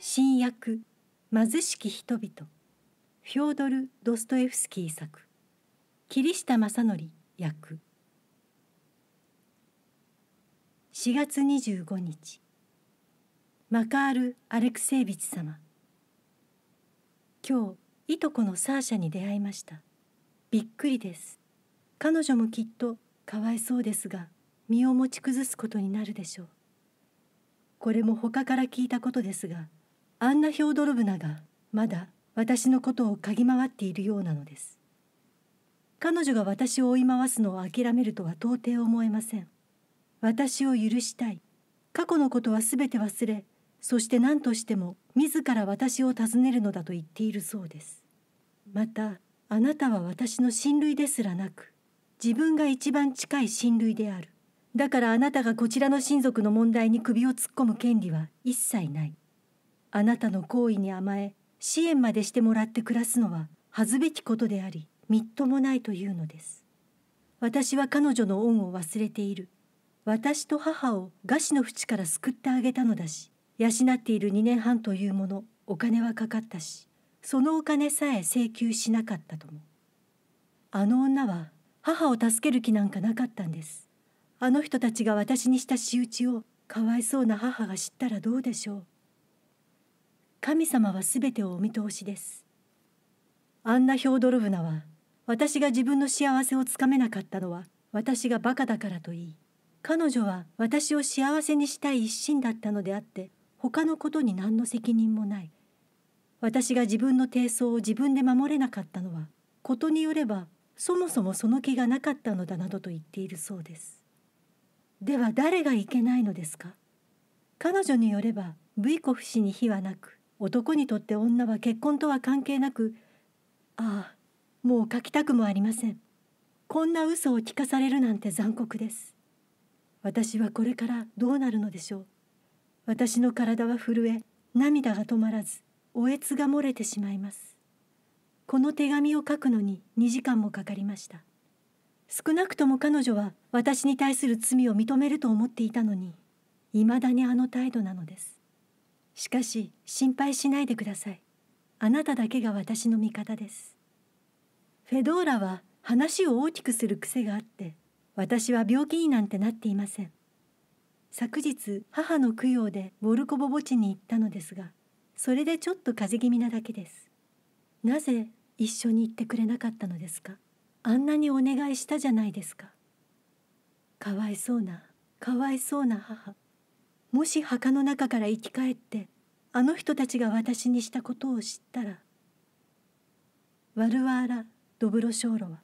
新約貧しき人々フィオドル・ドストエフスキー作桐下正則役4月25日マカール・アレクセービチ様今日いとこのサーシャに出会いましたびっくりです彼女もきっとかわいそうですが身を持ち崩すことになるでしょうこれも他から聞いたことですがあんなヒョードロブナがまだ私のことを嗅ぎ回っているようなのです彼女が私を追い回すのを諦めるとは到底思えません私を許したい過去のことは全て忘れそして何としても自ら私を訪ねるのだと言っているそうですまたあなたは私の親類ですらなく自分が一番近い親類であるだからあなたがこちらの親族の問題に首を突っ込む権利は一切ないあなたの行為に甘え支援までしてもらって暮らすのは恥ずべきことでありみっともないというのです私は彼女の恩を忘れている私と母を餓死の淵から救ってあげたのだし養っている2年半というものお金はかかったしそのお金さえ請求しなかったともあの女は母を助ける気なんかなかったんですあの人たちが私にした仕打ちをかわいそうな母が知ったらどうでしょう神様は全てをお見通しですあんなヒョードロブナは私が自分の幸せをつかめなかったのは私がバカだからと言い彼女は私を幸せにしたい一心だったのであって他のことに何の責任もない私が自分の低操を自分で守れなかったのはことによればそもそもその気がなかったのだなどと言っているそうですでは誰がいけないのですか彼女によればブイコフ氏に非はなく男にとって女は結婚とは関係なくああもう書きたくもありませんこんな嘘を聞かされるなんて残酷です私はこれからどうなるのでしょう私の体は震え涙が止まらずおえつが漏れてしまいますこの手紙を書くのに2時間もかかりました少なくとも彼女は私に対する罪を認めると思っていたのにいまだにあの態度なのですしかし心配しないでくださいあなただけが私の味方ですフェドーラは話を大きくする癖があって私は病気になんてなっていません昨日母の供養でウォルコボ墓地に行ったのですがそれでちょっと風邪気味なだけですなぜ一緒に行ってくれなかったのですかあんなにお願いしたじゃないですかかわいそうなかわいそうな母もし墓の中から生き返ってあの人たちが私にしたことを知ったらワルワーラ・ドブロショーロは